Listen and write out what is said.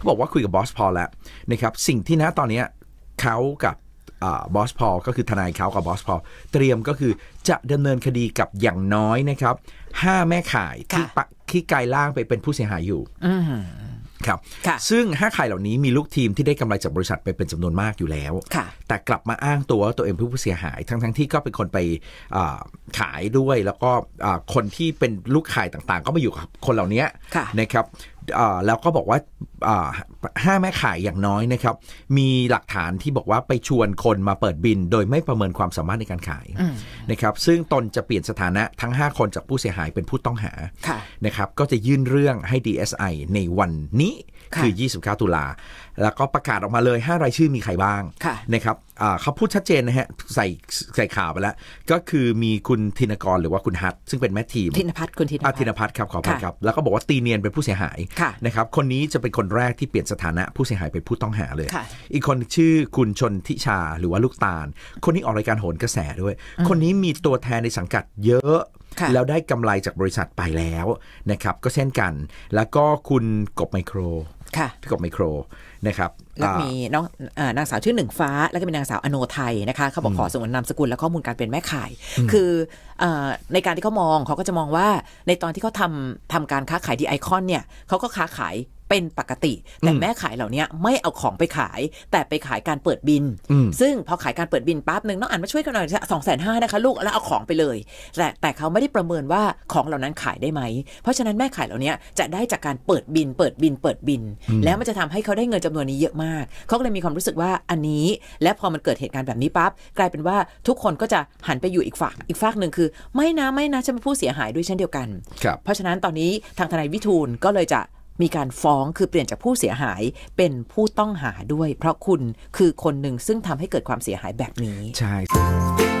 เขาบอกว่าคุยกับบอสพอลแล้วนะครับสิ่งที่นะตอนนี้เขากับบอสพอลก็คือทนายเขากับบอสพอลเตรียมก็คือจะดำเนินคดีกับอย่างน้อยนะครับห้าแม่ข่ายที่ปกที่กายล่างไปเป็นผู้เสียหายอยู่ครับซึ่งห้าข่ายเหล่านี้มีลูกทีมที่ได้กำไรจากบริษัทไปเป็นจำนวนมากอยู่แล้วแต่กลับมาอ้างตัว ตัวเองเป็นผู้เสียหายทั้งๆที่ก็เป็นคนไปขายด้วยแล้วก็คนที่เป็นลูกขายต่างๆ ก็มาอยู่กับคนเหล่านี้นะครับแล้วก็บอกว่าห้าแม่ขายอย่างน้อยนะครับ มีหลักฐานที่บอกว่าไปชวนคนมาเปิดบินโดยไม่ประเมินความสามารถในการขายนะครับซึ่งตนจะเปลี่ยนสถานะทั้ง 5 คนจากผู้เสียหายเป็นผู้ต้องหาะนะครับก็จะยื่นเรื่องให้ DSI ในวันนี้คือ 29 ตุลาแล้วก็ประกาศออกมาเลย 5 รายชื่อมีใครบ้างะนะครับเขาพูดชัดเจนนะฮะใส่ใส่ข่าวไปแล้ว ก็คือมีคุณธินกรหรือว่าคุณฮัทซึ่งเป็นแม่ทีมธินพัฒน์คุณธินพัฒน์ธินพัฒน์ครับ ขออคุณครับแล้วก็บอกว่าตีเนียนเป็นผู้เสียหายะนะครับคนนี้จะเป็นคนแรกที่เปลี่ยนสถานะผู้เสียหายเป็นผู้ต้องหาเลย อีกคนชื่อคุณชนทิชาหรือว่าลูกตาล คนนี้ออกรายการโหนกระแสด้วย คนนี้มีตัวแทนในสังกัดเยอะ แล้วได้กำไรจากบริษัทไปแล้วนะครับ ก็เช่นกัน แล้วก็คุณกบไมโครพี่กบไมโครนะครับแล้วมีน้องนางสาวชื่อหนึ่งฟ้า แล้วก็มีนางสาวอโนไทยนะคะเขาบอกขอสงวนนามสกุลและข้อมูลการเป็นแม่ขาย คือในการที่เขามองเขาก็จะมองว่าในตอนที่เขาทำทำการค้าขายดีไอคอนเนี่ยเขาก็ค้าขายเป็นปกติ แต่แม่ขายเหล่านี้ไม่เอาของไปขาย แต่ไปขายการเปิดบิน ซึ่งพอขายการเปิดบินปั๊บหนึ่งน้องอันมาช่วยกันหน่อยสองแสนห้านะคะลูก แล้วเอาของไปเลยแต่แต่เขาไม่ได้ประเมินว่าของเหล่านั้นขายได้ไหม เพราะฉะนั้นแม่ขายเหล่านี้จะได้จากการเปิดบิน เปิดบิน เปิดบิน แล้วมันจะทำให้เขาได้เงินจำนวนนี้เยอะมาก เขาก็เลยมีความรู้สึกว่าอันนี้ และพอมันเกิดเหตุการณ์แบบนี้ปั๊บกลายเป็นว่าทุกคนก็จะหันไปอยู่อีกฝั่งอีกฝั่งหนึ่งคือไม่นะไม่นะฉันเป็นผู้เสียหายด้วยเช่นเดียวกัน เพราะฉะนั้นตอนนี้ทางทนายวิทูลก็เลยจะมีการฟ้องคือเปลี่ยนจากผู้เสียหายเป็นผู้ต้องหาด้วย เพราะคุณคือคนหนึ่งซึ่งทำให้เกิดความเสียหายแบบนี้ ใช่